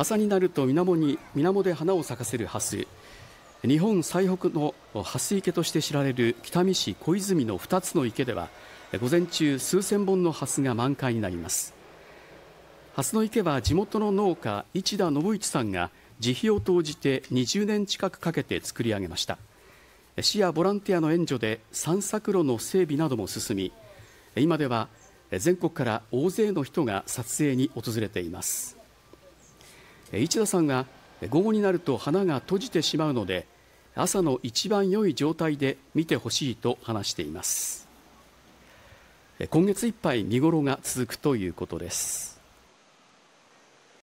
朝になると水面に水面で花を咲かせる蓮ス日本最北の蓮池として知られる北見市小泉の2つの池では午前中数千本の蓮が満開になります蓮の池は地元の農家市田信一さんが自費を投じて20年近くかけて作り上げました市やボランティアの援助で散策路の整備なども進み今では全国から大勢の人が撮影に訪れています市田さんは午後になると花が閉じてしまうので朝の一番良い状態で見てほしいと話しています今月いっぱい見頃が続くということです